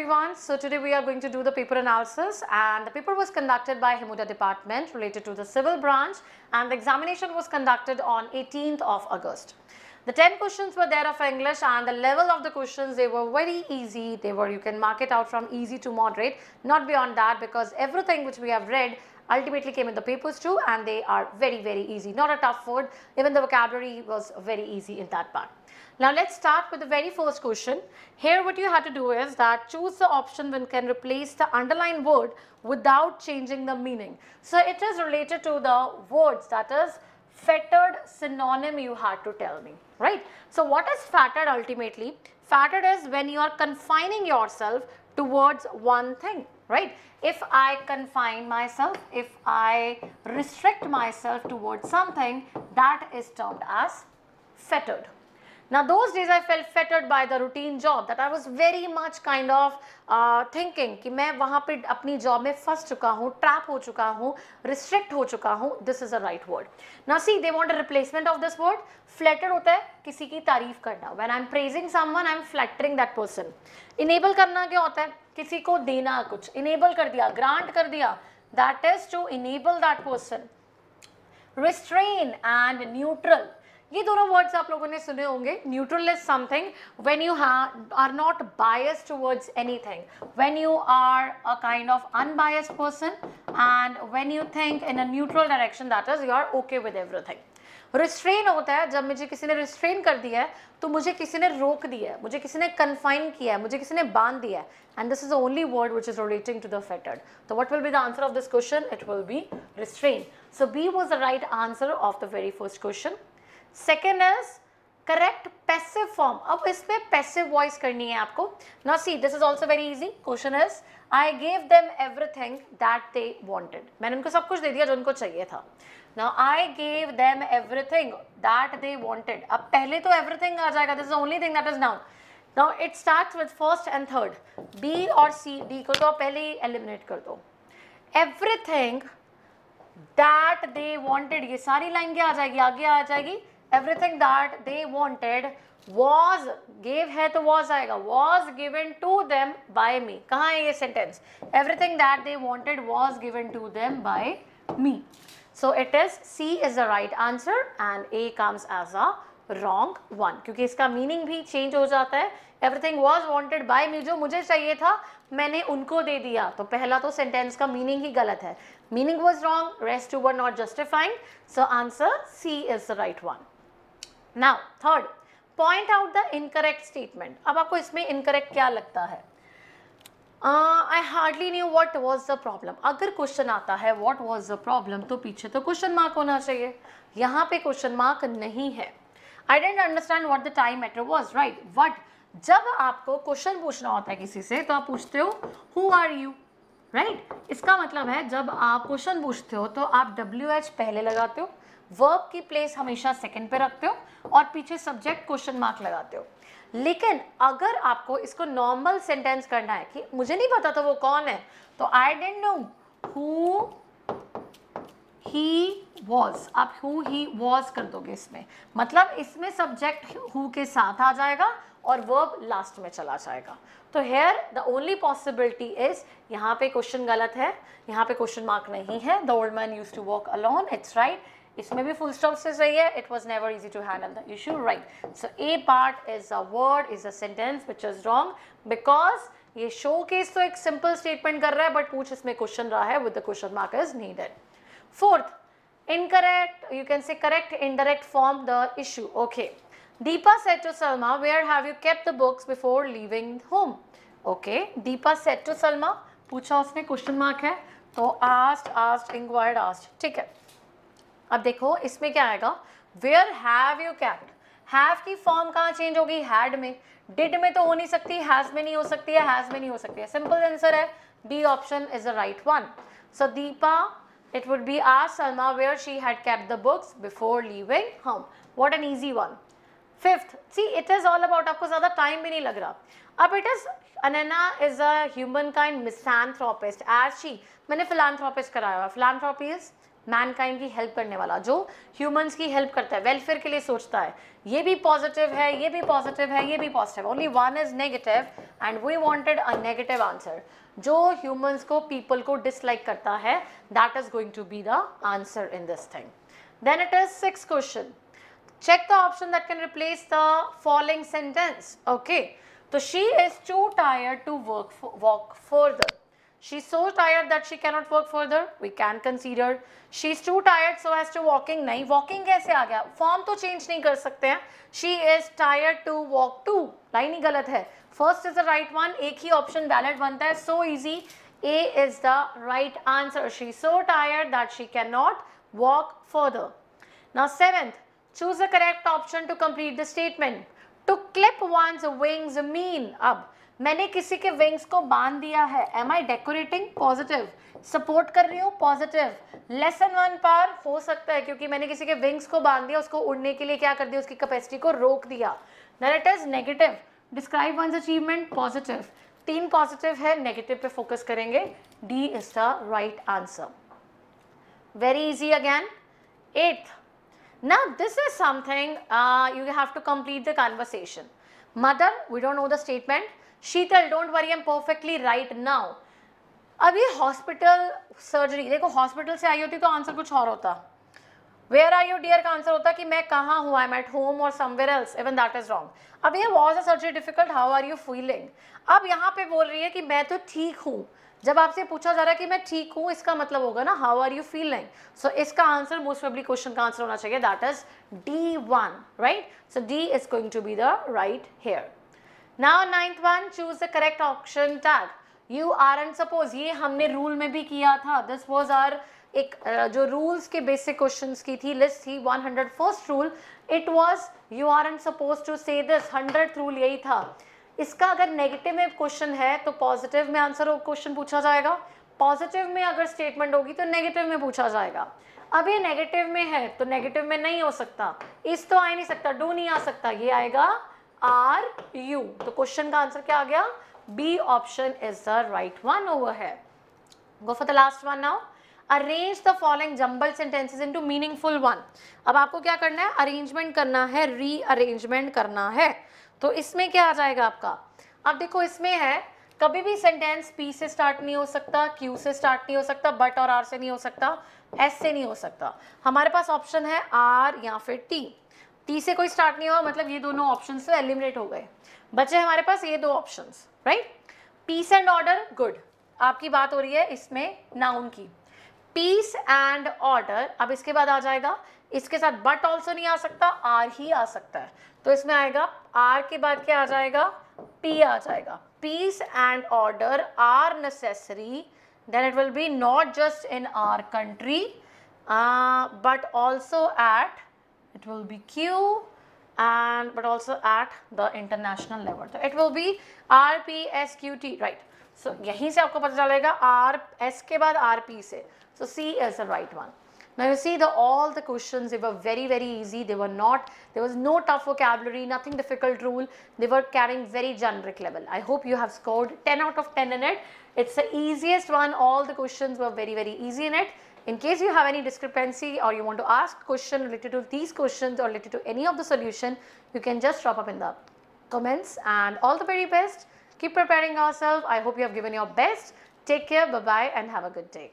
everyone. So today we are going to do the paper analysis and the paper was conducted by Himuda department related to the civil branch and the examination was conducted on 18th of August. The 10 questions were there of English and the level of the questions they were very easy. They were you can mark it out from easy to moderate not beyond that because everything which we have read ultimately came in the papers too and they are very, very easy. Not a tough word, even the vocabulary was very easy in that part. Now let's start with the very first question. Here what you had to do is that choose the option when can replace the underlined word without changing the meaning. So it is related to the words that is fettered synonym you had to tell me, right? So what is fettered ultimately? Fettered is when you are confining yourself towards one thing. right? If I confine myself, if I restrict myself towards something, that is termed as fettered. Now those days I felt fettered by the routine job that I was very much kind of uh, thinking ki main wahan pe apni job mein फंस chuka hu trap ho chuka hu restrict ho chuka hu this is a right word now see they want a replacement of this word flatter hota hai kisi ki tareef karna when I am praising someone I am flattering that person enable करना क्या होता किसी को देना कुछ enable कर दिया grant कर दिया that is to enable that person restrain and neutral ये दोनों वर्ड्स आप लोगों ने सुने होंगे neutral is something when you are not bias any anything when you are a kind of unbiased person and when you think in a neutral direction that is you are okay with everything restrain होता है जब मुझे किसी ने restrain कर दिया है तो मुझे किसी ने रोक दिया है मुझे किसी ने कन्फाइन किया है मुझे किसी ने बांध दिया है and this is only word which is relating to the fettered तो what will be the answer of this question it will be restrain so B was the right answer of the very first question second is correct passive form अब इसमें passive voice करनी है आपको not see this is also very easy question is I gave them everything that they wanted मैंने उनको सब कुछ दे दिया जो उनको चाहिए था Now I gave them everything that they wanted. अब पहले तो everything आ जाएगा. This is the only thing that is now. Now it starts with first and third. B or C D को तो पहले eliminate कर दो. Everything that they wanted. ये सारी line क्या आ जाएगी? आगे आ जाएगी. Everything that they wanted was gave है तो was आएगा. Was given to them by me. कहाँ है ये sentence? Everything that they wanted was given to them by me. So it is C is the right answer and A comes as a wrong one क्योंकि इसका meaning भी change हो जाता है everything was wanted by me जो मुझे चाहिए था मैंने उनको दे दिया तो पहला तो सेंटेंस का मीनिंग ही गलत है meaning was wrong rest two were not justifying so answer C is the right one now third point out the incorrect statement अब आपको इसमें इनकरेक्ट क्या लगता है I hardly knew what was the problem अगर क्वेश्चन आता है what was the problem तो पीछे तो क्वेश्चन मार्क होना चाहिए यहाँ पे क्वेश्चन मार्क नहीं है I didn't understand what the time matter was right what जब आपको क्वेश्चन पूछना होता है किसी से तो आप पूछते हो हु आर यू राइट इसका मतलब है जब आप क्वेश्चन पूछते हो तो आप डब्ल्यू एच पहले लगाते हो वर्ब की प्लेस हमेशा सेकेंड पे रखते हो और पीछे सब्जेक्ट क्वेश्चन मार्क लगाते हो लेकिन अगर आपको इसको नॉर्मल सेंटेंस करना है कि मुझे नहीं पता था वो कौन है तो I didn't know who he was आप हु ही वॉज कर दोगे इसमें मतलब इसमें सब्जेक्ट हु के साथ आ जाएगा और वर्ब लास्ट में चला जाएगा तो here the only possibility is यहाँ पे क्वेश्चन गलत है यहाँ पे क्वेश्चन मार्क नहीं है the old man use to walk alone it's right इसमें भी फुल स्टॉप से सही है it was never easy to handle the issue right so A part is a word is a sentence which is wrong because ये show case तो एक simple statement कर रहा है बट पूछ इसमें क्वेश्चन रहा है with the question mark is needed fourth incorrect you can say correct indirect form the issue okay Deepa said to Salma, where have you kept the books before leaving home? Okay, Deepa said to Salma, पूछा उसने question mark है तो asked asked inquired asked ठीक है अब देखो इसमें क्या आएगा where have you kept have की फॉर्म कहाँ चेंज होगी हैड में डिड में तो हो नहीं सकती हैज में नहीं हो सकती है हैज में नहीं हो सकती है सिंपल आंसर है B option is the right one so Deepa it would be ah Salma where she had kept the books before leaving hmm what an easy one fifth C it is all about आपको ज्यादा time भी नहीं लग रहा अब it is Anna is a human kind misanthropist as she मैंने philanthropist कराया हुआ फिलानथ्रोपिस्ट मैनकाइंड की हेल्प करने वाला जो ह्यूमंस की हेल्प करता है वेलफेयर के लिए सोचता है ये भी पॉजिटिव है ये भी पॉजिटिव है ये भी positive only one is negative and we wanted a negative answer जो ह्यूमंस को पीपल को डिसलाइक करता है that is going to be the answer in this thing then it is six question check the option that can replace the following sentence okay तो she is too tired to work walk for She's so tired that she cannot work further. We can consider. She's too tired so as to walking. नहीं walking कैसे आ गया Form तो change नहीं कर सकते हैं She is tired to walk to. Line ही गलत है First is the right one. एक ही option valid बनता है So easy. A is the right answer. She's so tired that she cannot walk further. Now seventh. Choose the correct option to complete the statement. To clip one's wings mean. अब मैंने किसी के wings को बांध दिया है am I decorating positive support कर रही हूँ पॉजिटिव लेस वन पार हो सकता है क्योंकि मैंने किसी के विंग्स को बांध दिया उसको उड़ने के लिए क्या कर दिया उसकी कैपेसिटी को रोक दिया nor it is negative describe one achievement positive तीन पॉजिटिव है नेगेटिव पे फोकस करेंगे D is the right answer very easy again eighth ना this is something you have to complete the conversation mother we don't know the statement Sheetal don't worry am perfectly right now अब ये hospital surgery देखो hospital से आई होती तो answer कुछ और होता वेयर आर यू डियर का आंसर होता कि मैं कहाँ हूँ आई एम एट होम और somewhere else even that is wrong अब ये was a surgery difficult how are you feeling अब यहाँ पे बोल रही है कि मैं तो ठीक हूँ जब आपसे पूछा जा रहा है कि मैं ठीक हूँ इसका मतलब होगा ना how are you feeling so इसका आंसर मोस्ट प्रॉब्ली क्वेश्चन का आंसर होना चाहिए that is D one right so D is going to be the right here now ninth one choose the correct option tag you are and suppose ये हमने rule में भी किया था this was are एक जो रूल्स के basic questions की थी लिस्ट थी 100 first rule it was you are and suppose to say this 100 rule यही था इसका अगर नेगेटिव में क्वेश्चन है तो पॉजिटिव में आंसर हो क्वेश्चन पूछा जाएगा पॉजिटिव में अगर स्टेटमेंट होगी तो नेगेटिव में पूछा जाएगा अब ये नेगेटिव में है तो नेगेटिव में नहीं हो सकता इस तो आ ही नहीं सकता डू नहीं आ सकता ये आएगा आर यू तो क्वेश्चन का आंसर क्या आ गया B option is the right one over है go for the last one now arrange the following jumble sentences into meaningful one अब आपको क्या करना है अरेंजमेंट करना है रीअरेंजमेंट करना है तो इसमें क्या आ जाएगा आपका अब देखो इसमें है कभी भी सेंटेंस पी से स्टार्ट नहीं हो सकता क्यू से स्टार्ट नहीं हो सकता बट और आर से नहीं हो सकता एस से नहीं हो सकता हमारे पास ऑप्शन है आर या फिर टी टी से कोई स्टार्ट नहीं हुआ मतलब ये दोनों ऑप्शन तो एलिमिनेट हो गए बचे हमारे पास ये दो option right peace and order good आपकी बात हो रही है इसमें नाउन की पीस एंड ऑर्डर अब इसके बाद आ जाएगा इसके साथ बट ऑल्सो नहीं आ सकता आर ही आ सकता है तो इसमें आएगा आर के बाद क्या आ जाएगा पी आ जाएगा peace and order are necessary then it will be not just in our country but also at it will be Q and but also at the international level. So it will be R P S Q T right. So यहीं से आपको पता चलेगा R S के बाद R P से. So C is the right one. Now you see the all the questions they were very very easy they were not there was no tough vocabulary nothing difficult rule they were carrying very generic level. I hope you have scored 10 out of 10 in it. It's the easiest one all the questions were very very easy in it. In case you have any discrepancy or you want to ask question related to these questions or related to any of the solution, you can just drop up in the comments and all the very best. Keep preparing yourself. I hope you have given your best. Take care. Bye-bye and have a good day.